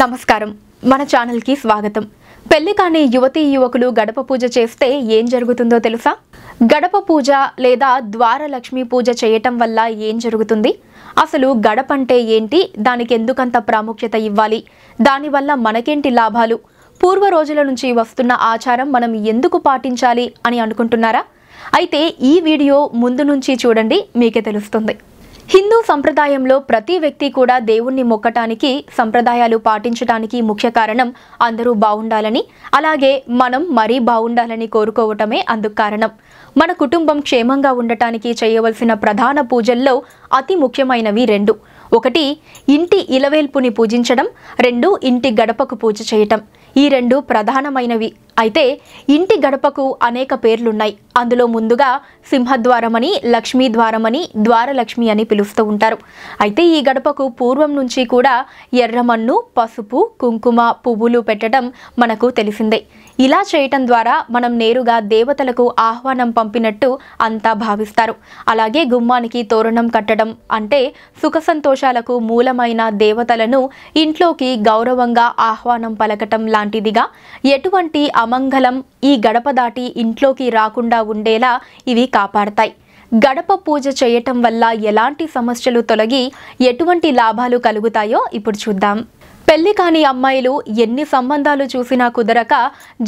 నమస్కారం మన ఛానల్కి స్వాగతం పెళ్లి కాని యువతీ యువకులు గడప పూజ చేస్తే ఏం జరుగుతుందో తెలుసా గడప పూజ లేదా ద్వారలక్ష్మి పూజ చేయటం వల్ల ఏం జరుగుతుంది అసలు గడప అంటే ఏంటి దానికి ఎందుకంత ప్రాముఖ్యత ఇవ్వాలి దానివల్ల మనకేంటి లాభాలు పూర్వ రోజుల నుంచి వస్తున్న ఆచారం మనం ఎందుకు పాటించాలి అని అనుకుంటున్నారా అయితే ఈ వీడియో ముందు నుంచి చూడండి మీకే తెలుస్తుంది హిందూ సంప్రదాయంలో ప్రతి వ్యక్తి కూడా దేవుణ్ణి మొక్కటానికి సంప్రదాయాలు పాటించటానికి ముఖ్య కారణం అందరూ బాగుండాలని అలాగే మనం మరీ బాగుండాలని కోరుకోవటమే అందుకు కారణం మన కుటుంబం క్షేమంగా ఉండటానికి చేయవలసిన ప్రధాన పూజల్లో అతి ముఖ్యమైనవి రెండు ఒకటి ఇంటి ఇలవేల్పుని పూజించడం రెండు ఇంటి గడపకు పూజ చేయటం ఈ రెండు ప్రధానమైనవి అయితే ఇంటి గడపకు అనేక పేర్లున్నాయి అందులో ముందుగా సింహద్వారమని లక్ష్మీ ద్వారమని ద్వారలక్ష్మి అని పిలుస్తూ ఉంటారు అయితే ఈ గడపకు పూర్వం నుంచి కూడా ఎర్రమన్ను పసుపు కుంకుమ పువ్వులు పెట్టడం మనకు తెలిసిందే ఇలా చేయటం ద్వారా మనం నేరుగా దేవతలకు ఆహ్వానం పంపినట్టు అంతా భావిస్తారు అలాగే గుమ్మానికి తోరణం కట్టడం అంటే సుఖ సంతోషాలకు మూలమైన దేవతలను ఇంట్లోకి గౌరవంగా ఆహ్వానం పలకటం లాంటిదిగా ఎటువంటి అమంగళం ఈ గడప దాటి ఇంట్లోకి రాకుండా ఉండేలా ఇవి కాపాడతాయి గడప పూజ చేయటం వల్ల ఎలాంటి సమస్యలు తొలగి ఎటువంటి లాభాలు కలుగుతాయో ఇప్పుడు చూద్దాం పెళ్లి కాని అమ్మాయిలు ఎన్ని సంబంధాలు చూసినా కుదరక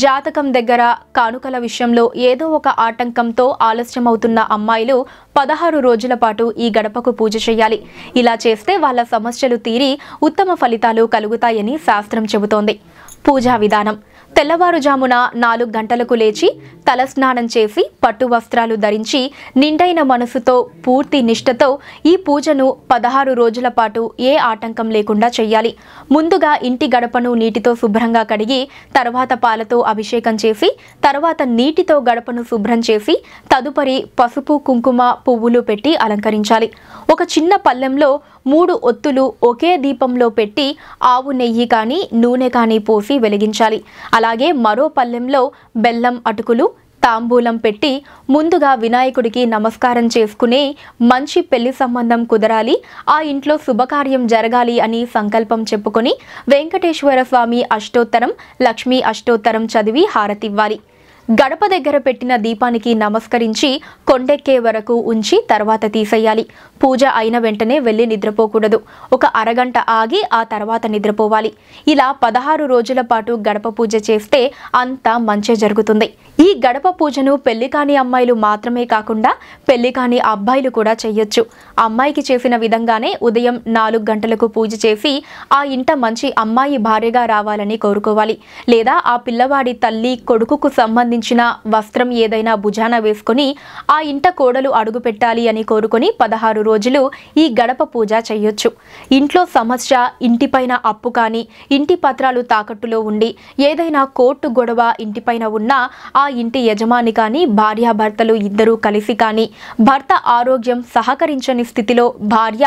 జాతకం దగ్గర కానుకల విషయంలో ఏదో ఒక ఆటంకంతో ఆలస్యమవుతున్న అమ్మాయిలు పదహారు రోజుల పాటు ఈ గడపకు పూజ చేయాలి ఇలా చేస్తే వాళ్ళ సమస్యలు తీరి ఉత్తమ ఫలితాలు కలుగుతాయని శాస్త్రం చెబుతోంది పూజా విధానం తెల్లవారుజామున నాలుగు గంటలకు లేచి తలస్నానం చేసి పట్టు వస్త్రాలు ధరించి నిండైన మనసుతో పూర్తి నిష్ఠతో ఈ పూజను పదహారు రోజుల పాటు ఏ ఆటంకం లేకుండా చేయాలి ముందుగా ఇంటి గడపను నీటితో శుభ్రంగా కడిగి తర్వాత పాలతో అభిషేకం చేసి తర్వాత నీటితో గడపను శుభ్రం చేసి తదుపరి పసుపు కుంకుమ పువ్వులు పెట్టి అలంకరించాలి ఒక చిన్న పల్లెంలో మూడు ఒత్తులు ఒకే దీపంలో పెట్టి ఆవు నెయ్యి కానీ నూనె కానీ పోసి వెలిగించాలి అలా అలాగే మరో పల్లెంలో బెల్లం అటుకులు తాంబూలం పెట్టి ముందుగా వినాయకుడికి నమస్కారం చేసుకునే మంచి పెళ్లి సంబంధం కుదరాలి ఆ ఇంట్లో శుభకార్యం జరగాలి అని సంకల్పం చెప్పుకొని వెంకటేశ్వర స్వామి అష్టోత్తరం లక్ష్మీ అష్టోత్తరం చదివి హారతివ్వాలి గడప దగ్గర పెట్టిన దీపానికి నమస్కరించి కొండెక్కే వరకు ఉంచి తర్వాత తీసేయాలి పూజ అయిన వెంటనే వెళ్ళి నిద్రపోకూడదు ఒక అరగంట ఆగి ఆ తర్వాత నిద్రపోవాలి ఇలా పదహారు రోజుల పాటు గడప పూజ చేస్తే అంతా మంచి జరుగుతుంది ఈ గడప పూజను పెళ్లి కాని అమ్మాయిలు మాత్రమే కాకుండా పెళ్లి కాని అబ్బాయిలు కూడా చేయొచ్చు అమ్మాయికి చేసిన విధంగానే ఉదయం నాలుగు గంటలకు పూజ చేసి ఆ ఇంట మంచి అమ్మాయి భార్యగా రావాలని కోరుకోవాలి లేదా ఆ పిల్లవాడి తల్లి కొడుకుకు సంబంధించి సంబంధించిన వస్త్రం ఏదైనా భుజాన వేసుకొని ఆ ఇంట కోడలు అడుగు పెట్టాలి అని కోరుకొని పదహారు రోజులు ఈ గడప పూజ చేయొచ్చు ఇంట్లో సమస్య ఇంటిపైన అప్పు కానీ ఇంటి పత్రాలు తాకట్టులో ఉండి ఏదైనా కోర్టు గొడవ ఇంటిపైన ఉన్నా ఆ ఇంటి యజమాని కానీ భార్యాభర్తలు ఇద్దరూ కలిసి కానీ భర్త ఆరోగ్యం సహకరించని స్థితిలో భార్య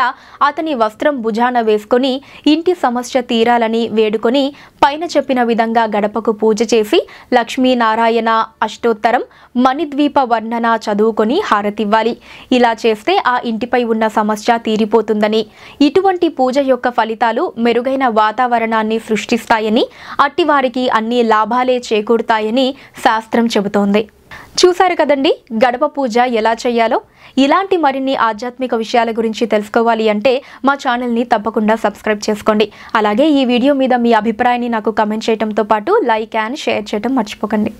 అతని వస్త్రం భుజాన వేసుకొని ఇంటి సమస్య తీరాలని వేడుకొని పైన చెప్పిన విధంగా గడపకు పూజ చేసి లక్ష్మీనారాయణ అష్టోత్తరం మణిద్వీప వర్ణన చదువుకొని హారతివ్వాలి ఇలా చేస్తే ఆ ఇంటిపై ఉన్న సమస్య తీరిపోతుందని ఇటువంటి పూజ యొక్క ఫలితాలు మెరుగైన వాతావరణాన్ని సృష్టిస్తాయని అట్టివారికి అన్ని లాభాలే చేకూరుతాయని శాస్త్రం చెబుతోంది చూశారు కదండి గడప పూజ ఎలా చేయాలో ఇలాంటి మరిన్ని ఆధ్యాత్మిక విషయాల గురించి తెలుసుకోవాలి అంటే మా ఛానల్ని తప్పకుండా సబ్స్క్రైబ్ చేసుకోండి అలాగే ఈ వీడియో మీద మీ అభిప్రాయాన్ని నాకు కమెంట్ చేయడంతో పాటు లైక్ అండ్ షేర్ చేయడం మర్చిపోకండి